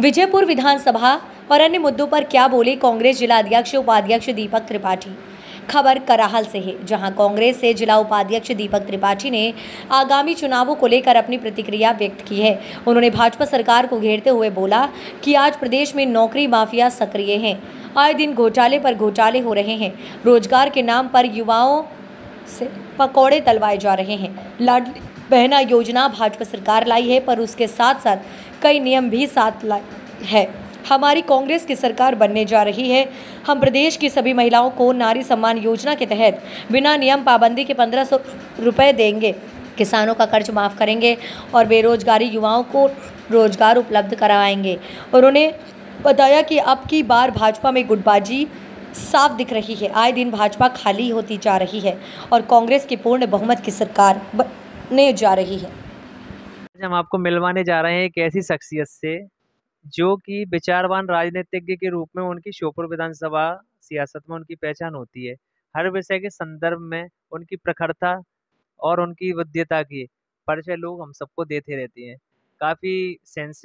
विजयपुर विधानसभा और अन्य मुद्दों पर क्या बोले कांग्रेस जिला अध्यक्ष उपाध्यक्ष दीपक त्रिपाठी खबर कराहल से है जहां कांग्रेस से जिला उपाध्यक्ष दीपक त्रिपाठी ने आगामी चुनावों को लेकर अपनी प्रतिक्रिया व्यक्त की है उन्होंने भाजपा सरकार को घेरते हुए बोला कि आज प्रदेश में नौकरी माफिया सक्रिय हैं आए दिन घोटाले पर घोटाले हो रहे हैं रोजगार के नाम पर युवाओं से पकौड़े तलवाए जा रहे हैं लाडली बहना योजना भाजपा सरकार लाई है पर उसके साथ साथ कई नियम भी साथ लाए है हमारी कांग्रेस की सरकार बनने जा रही है हम प्रदेश की सभी महिलाओं को नारी सम्मान योजना के तहत बिना नियम पाबंदी के पंद्रह सौ रुपये देंगे किसानों का कर्ज माफ़ करेंगे और बेरोजगारी युवाओं को रोजगार उपलब्ध और उन्होंने बताया कि अब की बार भाजपा में गुटबाजी साफ दिख रही है आए दिन भाजपा खाली होती जा रही है और कांग्रेस की पूर्ण बहुमत की सरकार बनने जा रही है आज हम आपको मिलवाने जा रहे हैं एक ऐसी शख्सियत से जो कि विचारवान राजनीतिज्ञ के रूप में उनकी श्योपुर विधानसभा सियासत में उनकी पहचान होती है हर विषय के संदर्भ में उनकी प्रखरता और उनकी विद्यता की परिचय लोग हम सबको देते रहते हैं काफ़ी सेंस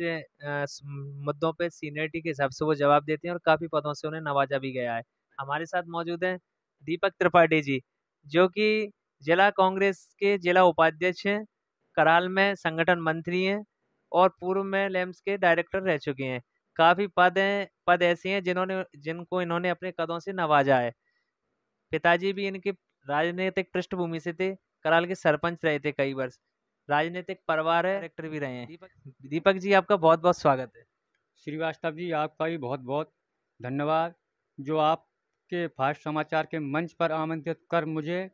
मुद्दों पे सीनियरिटी के हिसाब से वो जवाब देते हैं और काफ़ी पदों से उन्हें नवाजा भी गया है हमारे साथ मौजूद हैं दीपक त्रिपाठी जी जो कि जिला कांग्रेस के जिला उपाध्यक्ष हैं कराल में संगठन मंत्री हैं और पूर्व में लेम्स के डायरेक्टर रह चुके हैं काफ़ी पद हैं पद ऐसे हैं जिन्होंने जिनको इन्होंने अपने कदों से नवाजा है पिताजी भी इनके राजनीतिक पृष्ठभूमि से थे कराल के सरपंच रहे थे कई वर्ष राजनीतिक परिवार है डायरेक्टर भी रहे हैं दीपक दीपक जी आपका बहुत बहुत स्वागत है श्रीवास्तव जी आपका भी बहुत बहुत धन्यवाद जो आपके फास्ट समाचार के मंच पर आमंत्रित कर मुझे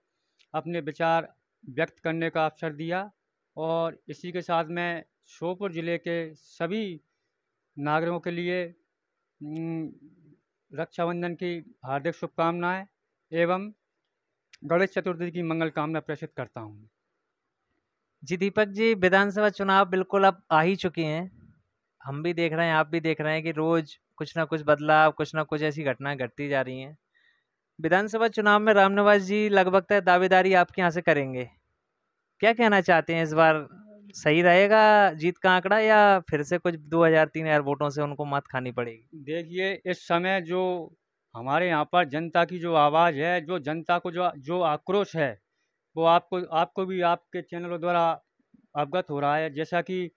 अपने विचार व्यक्त करने का अवसर दिया और इसी के साथ मैं श्योपुर ज़िले के सभी नागरिकों के लिए रक्षाबंधन की हार्दिक शुभकामनाएं एवं गणेश चतुर्थी की मंगल कामना प्रेषित करता हूँ जी दीपक जी विधानसभा चुनाव बिल्कुल अब आ ही चुके हैं हम भी देख रहे हैं आप भी देख रहे हैं कि रोज़ कुछ ना कुछ बदलाव कुछ ना कुछ ऐसी घटनाएं घटती जा रही हैं विधानसभा चुनाव में रामनिवास जी लगभग तय दावेदारी आपके यहाँ से करेंगे क्या कहना चाहते हैं इस बार सही रहेगा जीत का आंकड़ा या फिर से कुछ दो हजार तीन हजार वोटों से उनको मत खानी पड़ेगी देखिए इस समय जो हमारे यहाँ पर जनता की जो आवाज़ है जो जनता को जो जो आक्रोश है वो आपको आपको भी आपके चैनलों द्वारा अवगत हो रहा है जैसा कि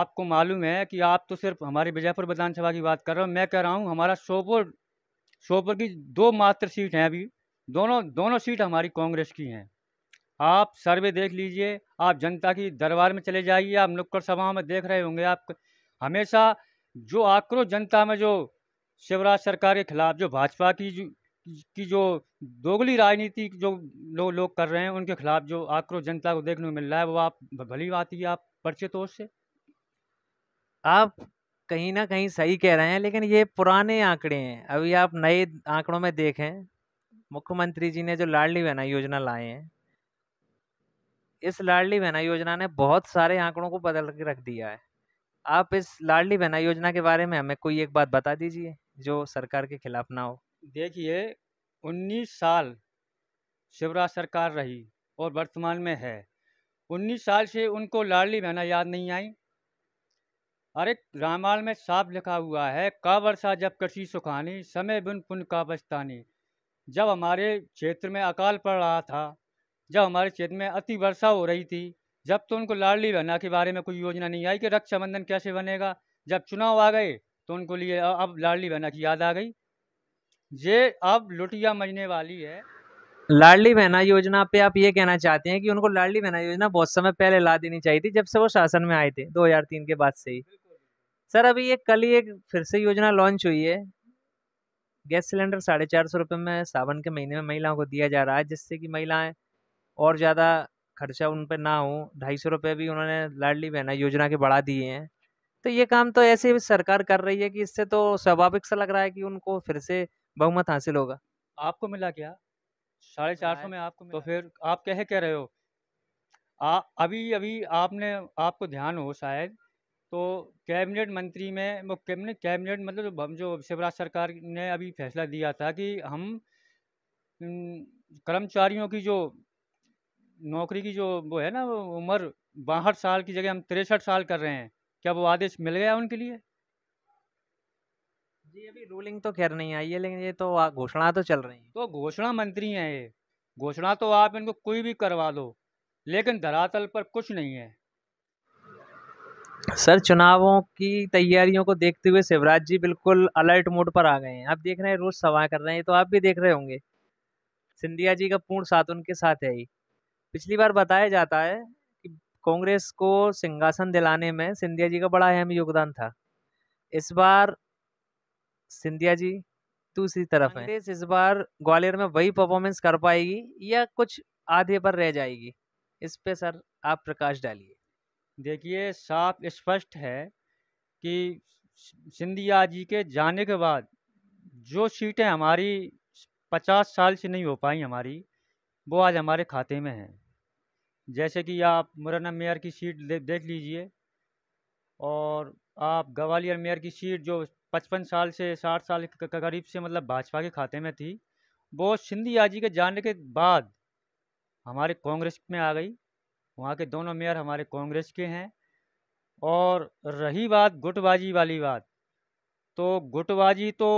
आपको मालूम है कि आप तो सिर्फ हमारे विजयपुर विधानसभा की बात कर रहे हो मैं कह रहा हूँ हमारा सोपुर शोपुर की दो मात्र सीट हैं अभी दोनों दोनों सीट हमारी कांग्रेस की हैं आप सर्वे देख लीजिए आप जनता की दरबार में चले जाइए आप नुक्कड़ सभाओं में देख रहे होंगे आप हमेशा जो आक्रोश जनता में जो शिवराज सरकार के खिलाफ जो भाजपा की जो की जो दोगली राजनीति जो लोग लो कर रहे हैं उनके खिलाफ जो आक्रोश जनता को देखने को मिल रहा है वो आप भली बात ही आप परिचित तो उससे आप कहीं ना कहीं सही कह रहे हैं लेकिन ये पुराने आंकड़े हैं अभी आप नए आंकड़ों में देखें मुख्यमंत्री जी ने जो लाडली बहना योजना लाए हैं इस लाडली बहना योजना ने बहुत सारे आंकड़ों को बदल के रख दिया है आप इस लाडली बहना योजना के बारे में हमें कोई एक बात बता दीजिए जो सरकार के खिलाफ ना हो देखिए 19 साल शिवराज सरकार रही और वर्तमान में है 19 साल से उनको लाडली बहना याद नहीं आई अरे रामाल में साफ लिखा हुआ है का वर्षा जब कृषि सुखानी समय बुन पुन का बस्तानी जब हमारे क्षेत्र में अकाल पड़ रहा था जब हमारे क्षेत्र में अति वर्षा हो रही थी जब तो उनको लाडली बहना के बारे में कोई योजना नहीं आई कि रक्षाबंधन कैसे बनेगा जब चुनाव आ गए तो उनको लिए अब लाडली बहना की याद आ गई ये अब लुटिया मजने वाली है लाडली बहना योजना पे आप ये कहना चाहते हैं कि उनको लाडली बहना योजना बहुत समय पहले ला देनी चाहिए थी जब से वो शासन में आए थे 2003 के बाद से ही सर अभी ये कल ही एक फिर से योजना लॉन्च हुई है गैस सिलेंडर साढ़े चार सौ रुपये में सावन के महीने में महिलाओं को दिया जा रहा है जिससे कि महिलाएं और ज़्यादा खर्चा उन पर ना हो, ढाई सौ रुपये भी उन्होंने लाडली बहना योजना के बढ़ा दिए हैं। तो ये काम तो ऐसे भी सरकार कर रही है कि इससे तो स्वाभाविक सा लग रहा है कि उनको फिर से बहुमत हासिल होगा। आपको मिला क्या? साढ़े चार सौ में आपको तो फिर आप कह कह रहे हो? आ अभी-अभी आपने आपको ध्यान हो शायद, तो कैबिनेट मंत्री में वो कैबिनेट कैबिनेट मतलब जो जो शिवराज सरकार ने अभी फैसला दिया था कि हम कर्मचारियों की जो नौकरी की जो वो है ना वो उम्र बाहठ साल की जगह हम तिरसठ साल कर रहे हैं क्या वो आदेश मिल गया उनके लिए जी अभी रूलिंग तो खैर नहीं आई है लेकिन ये तो घोषणा तो चल रही है तो घोषणा मंत्री हैं ये घोषणा तो आप इनको कोई भी करवा दो लेकिन धरातल पर कुछ नहीं है सर चुनावों की तैयारियों को देखते हुए शिवराज जी बिल्कुल अलर्ट मोड पर आ गए हैं आप देख रहे हैं रोज सभा कर रहे हैं तो आप भी देख रहे होंगे सिंधिया जी का पूर्ण साथ उनके साथ है ही पिछली बार बताया जाता है कि कांग्रेस को सिंहासन दिलाने में सिंधिया जी का बड़ा अहम योगदान था इस बार सिंधिया जी दूसरी तरफ है इस बार ग्वालियर में वही परफॉर्मेंस कर पाएगी या कुछ आधे पर रह जाएगी इस पे सर आप प्रकाश डालिए देखिए साफ स्पष्ट है कि सिंधिया जी के जाने के बाद जो सीटें हमारी पचास साल से नहीं हो पाई हमारी वो आज हमारे खाते में हैं जैसे कि आप मुरैना मेयर की सीट दे, देख लीजिए और आप ग्वालियर मेयर की सीट जो पचपन साल से साठ साल के करीब से मतलब भाजपा के खाते में थी वो सिंधिया जी के जाने के बाद हमारे कांग्रेस में आ गई वहाँ के दोनों मेयर हमारे कांग्रेस के हैं और रही बात गुटबाजी वाली बात तो गुटबाजी तो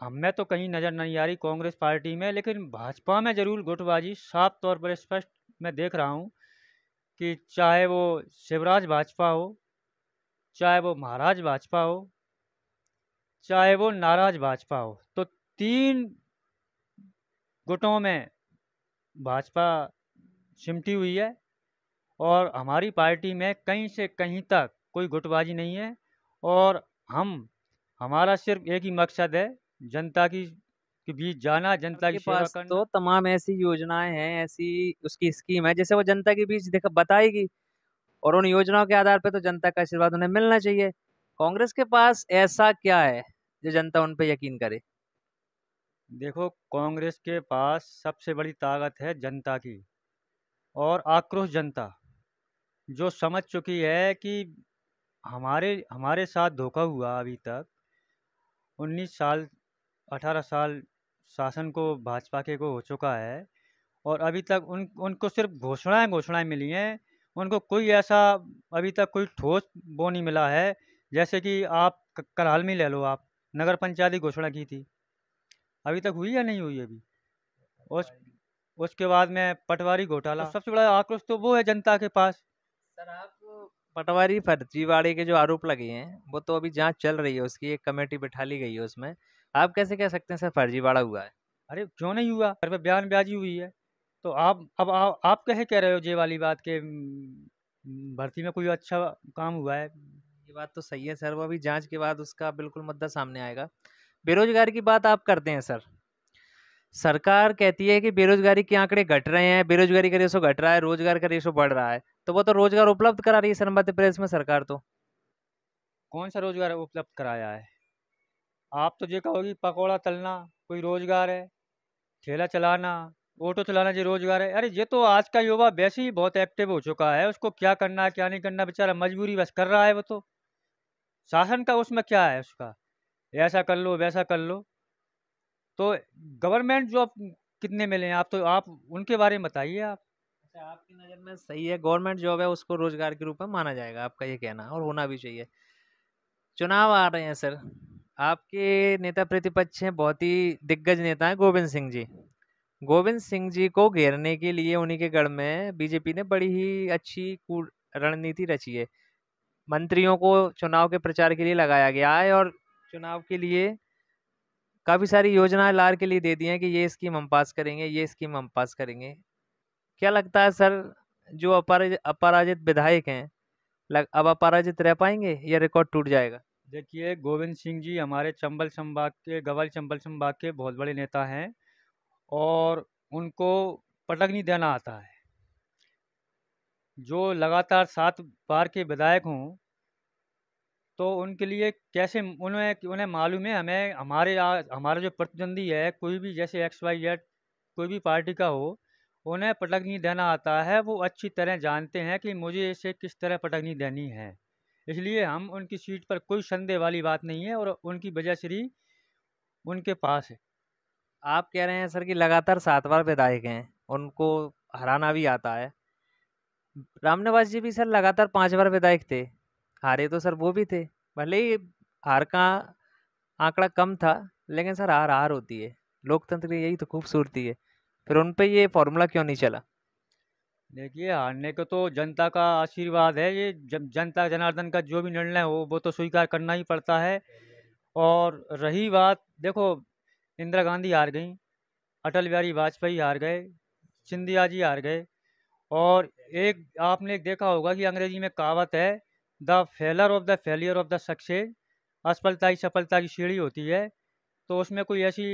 हमें तो कहीं नज़र नहीं आ रही कांग्रेस पार्टी में लेकिन भाजपा में ज़रूर गुटबाजी साफ तौर पर स्पष्ट मैं देख रहा हूँ कि चाहे वो शिवराज भाजपा हो चाहे वो महाराज भाजपा हो चाहे वो नाराज भाजपा हो तो तीन गुटों में भाजपा सिमटी हुई है और हमारी पार्टी में कहीं से कहीं तक कोई गुटबाजी नहीं है और हम हमारा सिर्फ एक ही मकसद है जनता की के बीच जाना जनता के पास तो तमाम ऐसी योजनाएं हैं ऐसी उसकी स्कीम है जैसे वो जनता के बीच देखा बताएगी और उन योजनाओं के आधार पर तो जनता का आशीर्वाद उन्हें मिलना चाहिए कांग्रेस के पास ऐसा क्या है जो जनता उन पर यकीन करे देखो कांग्रेस के पास सबसे बड़ी ताकत है जनता की और आक्रोश जनता जो समझ चुकी है कि हमारे हमारे साथ धोखा हुआ अभी तक 19 साल 18 साल शासन को भाजपा के को हो चुका है और अभी तक उन उनको सिर्फ घोषणाएं घोषणाएं मिली हैं उनको कोई ऐसा अभी तक कोई ठोस वो नहीं मिला है जैसे कि आप कराल में ले लो आप नगर पंचायत की घोषणा की थी अभी तक हुई या नहीं हुई अभी उस उसके बाद में पटवारी घोटाला हाँ। सबसे बड़ा आक्रोश तो वो है जनता के पास सर आप पटवारी फर्जीवाड़े के जो आरोप लगे हैं वो तो अभी जांच चल रही है उसकी एक कमेटी बिठा ली गई है उसमें आप कैसे कह सकते हैं सर फर्जीवाड़ा हुआ है अरे क्यों नहीं हुआ घर पर बयान ब्याजी हुई है तो आप अब आ, आप कहे कह रहे हो ये वाली बात के हम्म, हम्म, भर्ती में कोई अच्छा काम हुआ है ये बात तो सही है सर वो अभी जांच के बाद उसका बिल्कुल मुद्दा सामने आएगा बेरोजगारी की बात आप करते हैं सर सरकार कहती है कि बेरोजगारी के आंकड़े घट रहे हैं बेरोजगारी का रेशो घट रहा है रोजगार का रेशो बढ़ रहा है तो वो तो रोजगार उपलब्ध करा रही है सर मध्य प्रदेश में सरकार तो कौन सा रोजगार उपलब्ध कराया है आप तो जो कहोगे पकौड़ा तलना कोई रोजगार है ठेला चलाना ऑटो चलाना जो रोजगार है अरे ये तो आज का युवा वैसे ही बहुत एक्टिव हो चुका है उसको क्या करना है क्या नहीं करना बेचारा मजबूरी बस कर रहा है वो तो शासन का उसमें क्या है उसका ऐसा कर लो वैसा कर लो तो गवर्नमेंट जॉब कितने मिले हैं आप तो आप उनके बारे में बताइए आप अच्छा आपकी नज़र में सही है गवर्नमेंट जॉब है उसको रोजगार के रूप में माना जाएगा आपका ये कहना और होना भी चाहिए चुनाव आ रहे हैं सर आपके नेता प्रतिपक्ष हैं बहुत ही दिग्गज नेता हैं गोविंद सिंह जी गोविंद सिंह जी को घेरने के लिए उन्हीं के गढ़ में बीजेपी ने बड़ी ही अच्छी रणनीति रची है मंत्रियों को चुनाव के प्रचार के लिए लगाया गया है और चुनाव के लिए काफ़ी सारी योजनाएं लार के लिए दे दी हैं कि ये स्कीम हम पास करेंगे ये स्कीम हम पास करेंगे क्या लगता है सर जो अपराजित अपराजित विधायक हैं लग अब अपराजित रह पाएंगे या रिकॉर्ड टूट जाएगा देखिए गोविंद सिंह जी हमारे चंबल संभाग के गवाली चंबल संभाग के बहुत बड़े नेता हैं और उनको पटक नहीं देना आता है जो लगातार सात बार के विधायक हों तो उनके लिए कैसे उन्हें उन्हें मालूम है हमें हमारे हमारा जो प्रतिद्वंदी है कोई भी जैसे एक्स वाई जेड कोई भी पार्टी का हो उन्हें पटक नहीं देना आता है वो अच्छी तरह जानते हैं कि मुझे इसे किस तरह पटक नहीं देनी है इसलिए हम उनकी सीट पर कोई संदेह वाली बात नहीं है और उनकी वजह श्री उनके पास है आप कह रहे हैं सर कि लगातार सात बार विधायक हैं उनको हराना भी आता है रामनिवास जी भी सर लगातार पाँच बार विधायक थे हारे तो सर वो भी थे भले ही हार का आंकड़ा कम था लेकिन सर हार हार होती है लोकतंत्र की यही तो खूबसूरती है फिर उन पर ये फॉर्मूला क्यों नहीं चला देखिए, हारने को तो जनता का आशीर्वाद है ये जन जनता जनार्दन का जो भी निर्णय हो वो तो स्वीकार करना ही पड़ता है। और रही बात देखो इंदिरा गांधी हार गई अटल बिहारी वाजपेयी हार गए, सिंधिया जी हार गए और एक आपने देखा होगा कि अंग्रेजी में कहावत है the failure of the failure of the success असफलता ही सफलता की सीढ़ी होती है। तो उसमें कोई ऐसी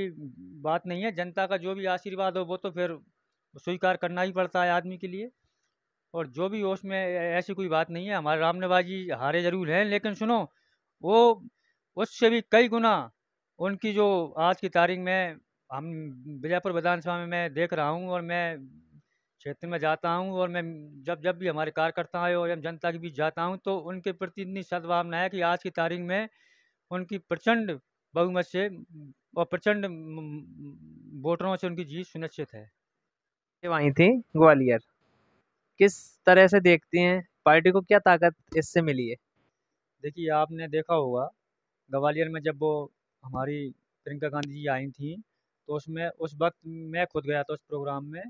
बात नहीं है जनता का जो भी आशीर्वाद हो वो तो फिर स्वीकार करना ही पड़ता है आदमी के लिए और जो भी उसमें ऐसी कोई बात नहीं है हमारे राम नवाजी हारे ज़रूर हैं लेकिन सुनो वो उससे भी कई गुना उनकी जो आज की तारीख में हम बीजापुर विधानसभा में मैं देख रहा हूँ और मैं क्षेत्र में जाता हूँ और मैं जब जब भी हमारे कार्यकर्ता आए और जनता के बीच जाता हूँ तो उनके प्रति इतनी सद्भावना है कि आज की तारीख में उनकी प्रचंड बहुमत से और प्रचंड वोटरों से उनकी जीत सुनिश्चित है आई थी ग्वालियर किस तरह से देखती हैं पार्टी को क्या ताकत इससे मिली है देखिए आपने देखा होगा ग्वालियर में जब वो हमारी प्रियंका गांधी जी आई थी तो उसमें उस वक्त मैं खुद गया था उस प्रोग्राम में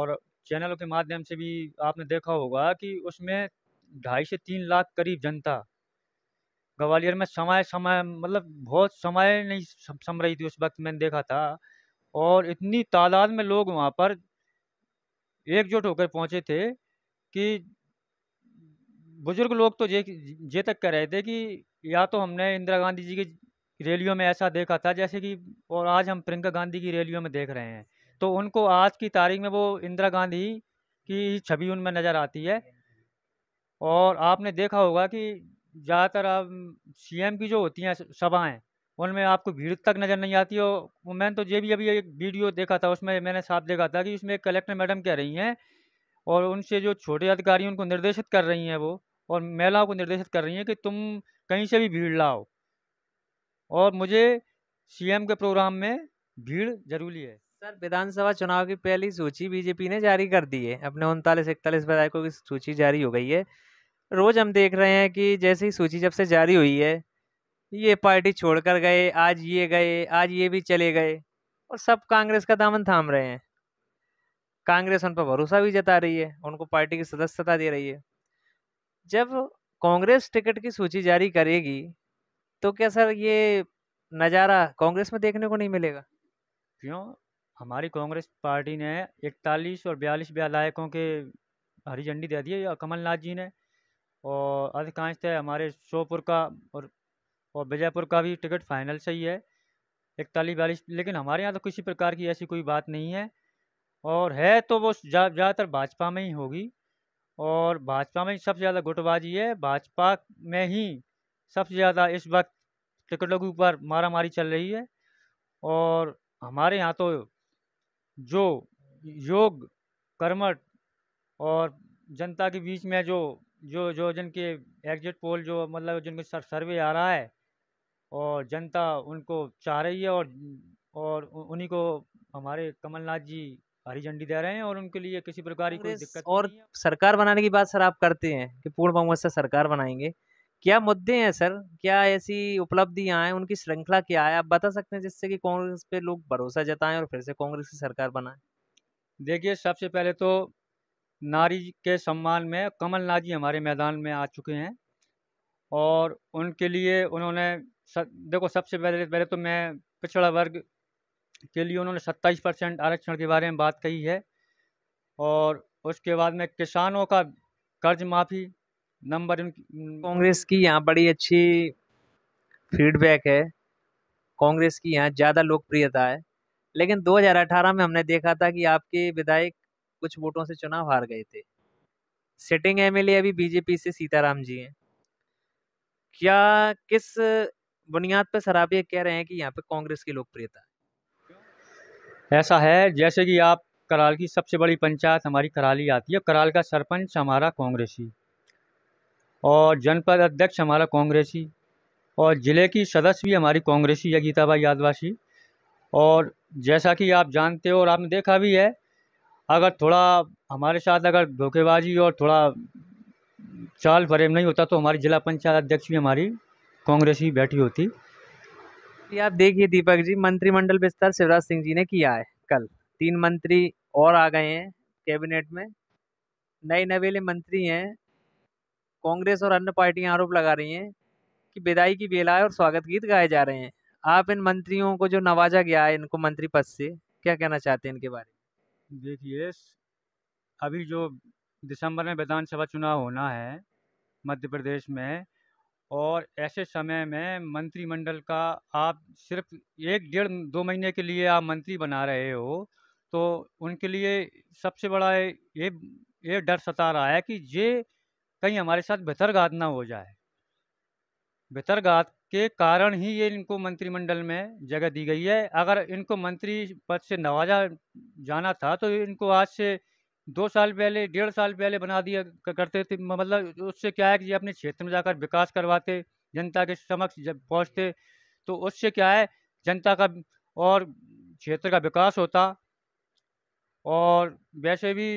और चैनलों के माध्यम से भी आपने देखा होगा कि उसमें ढाई से तीन लाख करीब जनता ग्वालियर में समय समय मतलब बहुत समय नहीं सम रही थी उस वक्त मैंने देखा था और इतनी तादाद में लोग वहाँ पर एकजुट होकर पहुंचे थे कि बुजुर्ग लोग तो ये ये तक कह रहे थे कि या तो हमने इंदिरा गांधी जी की रैलियों में ऐसा देखा था जैसे कि और आज हम प्रियंका गांधी की रैलियों में देख रहे हैं तो उनको आज की तारीख में वो इंदिरा गांधी की छवि उनमें नज़र आती है और आपने देखा होगा कि ज़्यादातर अब सीएम की जो होती हैं सभाएं उनमें आपको भीड़ तक नज़र नहीं आती और मैंने तो ये भी अभी एक वीडियो देखा था उसमें मैंने साफ देखा था कि उसमें कलेक्टर मैडम कह रही हैं और उनसे जो छोटे अधिकारी उनको निर्देशित कर रही हैं वो और महिलाओं को निर्देशित कर रही हैं कि तुम कहीं से भी भीड़ लाओ और मुझे सीएम के प्रोग्राम में भीड़ जरूरी है सर विधानसभा चुनाव की पहली सूची बीजेपी ने जारी कर दी है अपने उनतालीस इकतालीस विधायकों की सूची जारी हो गई है रोज़ हम देख रहे हैं कि जैसे ही सूची जब से जारी हुई है ये पार्टी छोड़कर गए आज ये गए आज ये भी चले गए और सब कांग्रेस का दामन थाम रहे हैं कांग्रेस उन पर भरोसा भी जता रही है उनको पार्टी की सदस्यता दे रही है जब कांग्रेस टिकट की सूची जारी करेगी तो क्या सर ये नज़ारा कांग्रेस में देखने को नहीं मिलेगा क्यों हमारी कांग्रेस पार्टी ने इकतालीस और बयालीस विधायकों के हरी झंडी दे दी है कमलनाथ जी ने और अधिकांशतः हमारे श्योपुर का और और विजयपुर का भी टिकट फाइनल सही है इकतालीस बयालीस लेकिन हमारे यहाँ तो किसी प्रकार की ऐसी कोई बात नहीं है और है तो वो ज़्यादातर जा, भाजपा में ही होगी और भाजपा में सबसे ज़्यादा गुटबाजी है भाजपा में ही सबसे ज़्यादा इस वक्त टिकटों के ऊपर मारामारी चल रही है और हमारे यहाँ तो जो योग कर्मठ और जनता के बीच में जो जो जो जिनके एग्जिट पोल जो मतलब जिनके सर्वे आ रहा है और जनता उनको चाह रही है और और उन्हीं को हमारे कमलनाथ जी हरी झंडी दे रहे हैं और उनके लिए किसी प्रकार की कोई दिक्कत और सरकार बनाने की बात सर आप करते हैं कि पूर्ण बहुमत से सरकार बनाएंगे क्या मुद्दे हैं सर क्या ऐसी उपलब्धियां हैं उनकी श्रृंखला क्या है आप बता सकते हैं जिससे कि कांग्रेस पे लोग भरोसा जताएं और फिर से कांग्रेस की सरकार बनाए देखिए सबसे पहले तो नारी के सम्मान में कमलनाथ जी हमारे मैदान में आ चुके हैं और उनके लिए उन्होंने सब देखो सबसे पहले पहले तो मैं पिछड़ा वर्ग के लिए उन्होंने सत्ताईस परसेंट आरक्षण के बारे में बात कही है और उसके बाद में किसानों का कर्ज माफ़ी नंबर कांग्रेस की यहाँ बड़ी अच्छी फीडबैक है कांग्रेस की यहाँ ज़्यादा लोकप्रियता है लेकिन 2018 में हमने देखा था कि आपके विधायक कुछ वोटों से चुनाव हार गए थे सिटिंग एमएलए अभी बीजेपी से सीताराम जी हैं क्या किस बुनियाद पर सर आप ये कह रहे हैं कि यहाँ पे कांग्रेस की लोकप्रियता ऐसा है जैसे कि आप कराल की सबसे बड़ी पंचायत हमारी कराली आती है कराल का सरपंच हमारा कांग्रेसी और जनपद अध्यक्ष हमारा कांग्रेसी और ज़िले की सदस्य भी हमारी कांग्रेसी है गीताबाई यादवासी और जैसा कि आप जानते हो और आपने देखा भी है अगर थोड़ा हमारे साथ अगर धोखेबाजी और थोड़ा चाल फरेब नहीं होता तो हमारी जिला पंचायत अध्यक्ष भी हमारी कांग्रेस ही बैठी होती ये आप देखिए दीपक जी मंत्रिमंडल विस्तार शिवराज सिंह जी ने किया है कल तीन मंत्री और आ गए हैं कैबिनेट में नए नवेले मंत्री हैं कांग्रेस और अन्य पार्टियां आरोप लगा रही हैं कि विदाई की बेला है और स्वागत गीत गाए जा रहे हैं आप इन मंत्रियों को जो नवाजा गया है इनको मंत्री पद से क्या कहना चाहते हैं इनके बारे में देखिए अभी जो दिसंबर में विधानसभा चुनाव होना है मध्य प्रदेश में और ऐसे समय में मंत्रिमंडल का आप सिर्फ एक डेढ़ दो महीने के लिए आप मंत्री बना रहे हो तो उनके लिए सबसे बड़ा ये ये डर सता रहा है कि ये कहीं हमारे साथ भितरघात ना हो जाए भितरघात के कारण ही ये इनको मंत्रिमंडल में जगह दी गई है अगर इनको मंत्री पद से नवाजा जाना था तो इनको आज से दो साल पहले डेढ़ साल पहले बना दिया करते थे मतलब उससे क्या है कि ये अपने क्षेत्र में जाकर विकास करवाते जनता के समक्ष जब पहुँचते तो उससे क्या है जनता का और क्षेत्र का विकास होता और वैसे भी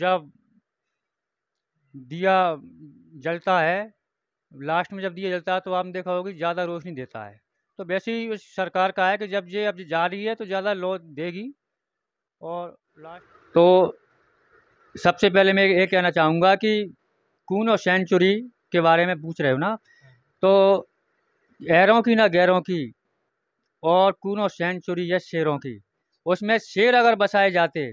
जब दिया जलता है लास्ट में जब दिया जलता है तो आपने देखा होगा ज़्यादा रोशनी देता है तो वैसे ही उस सरकार का है कि जब ये अब जा रही है तो ज़्यादा लो देगी और लास्ट तो सबसे पहले मैं ये कहना चाहूँगा कि कून और सेंचुरी के बारे में पूछ रहे हो ना तो गैरों की ना गैरों की और कून और सेंचुरी या शेरों की उसमें शेर अगर बसाए जाते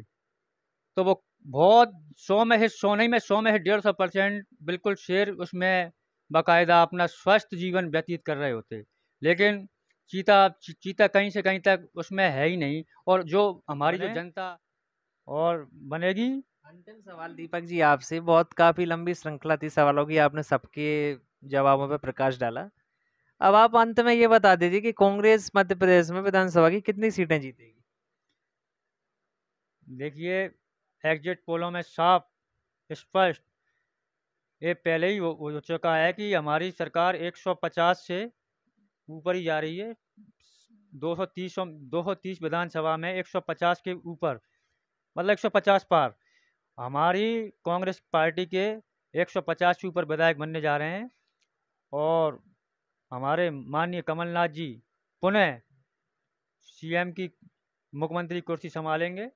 तो वो बहुत सौ में है नहीं में सौ में है डेढ़ सौ परसेंट बिल्कुल शेर उसमें बाकायदा अपना स्वस्थ जीवन व्यतीत कर रहे होते लेकिन चीता चीता कहीं से कहीं तक उसमें है ही नहीं और जो हमारी जो जनता और बनेगी अंतिम सवाल दीपक जी आपसे बहुत काफ़ी लंबी श्रृंखला थी सवालों की आपने सबके जवाबों पर प्रकाश डाला अब आप अंत में ये बता दीजिए कि कांग्रेस मध्य प्रदेश में विधानसभा की कितनी सीटें जीतेगी देखिए एग्जिट पोलों में साफ स्पष्ट ये पहले ही हो चुका है कि हमारी सरकार 150 से ऊपर ही जा रही है 230 230 विधानसभा में 150 के ऊपर मतलब 150 पार हमारी कांग्रेस पार्टी के 150 के ऊपर विधायक बनने जा रहे हैं और हमारे माननीय कमलनाथ जी पुनः सीएम की मुख्यमंत्री कुर्सी संभालेंगे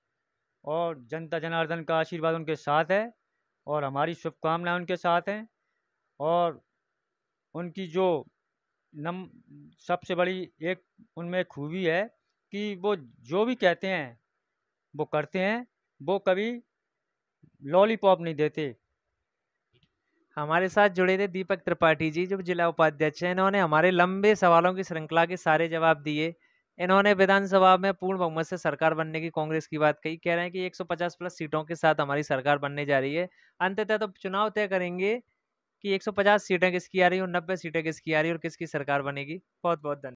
और जनता जनार्दन का आशीर्वाद उनके साथ है और हमारी शुभकामनाएं उनके साथ हैं और उनकी जो नम सबसे बड़ी एक उनमें खूबी है कि वो जो भी कहते हैं वो करते हैं वो कभी लॉलीपॉप नहीं देते हमारे साथ जुड़े थे दीपक त्रिपाठी जी जो जिला उपाध्यक्ष हैं इन्होंने हमारे लंबे सवालों की श्रृंखला के सारे जवाब दिए इन्होंने विधानसभा में पूर्ण बहुमत से सरकार बनने की कांग्रेस की बात कही कह रहे हैं कि 150 प्लस सीटों के साथ हमारी सरकार बनने जा रही है अंततः तो चुनाव तय करेंगे कि 150 सीटें किसकी आ रही है और नब्बे सीटें किसकी आ रही है और किसकी सरकार बनेगी बहुत बहुत धन्यवाद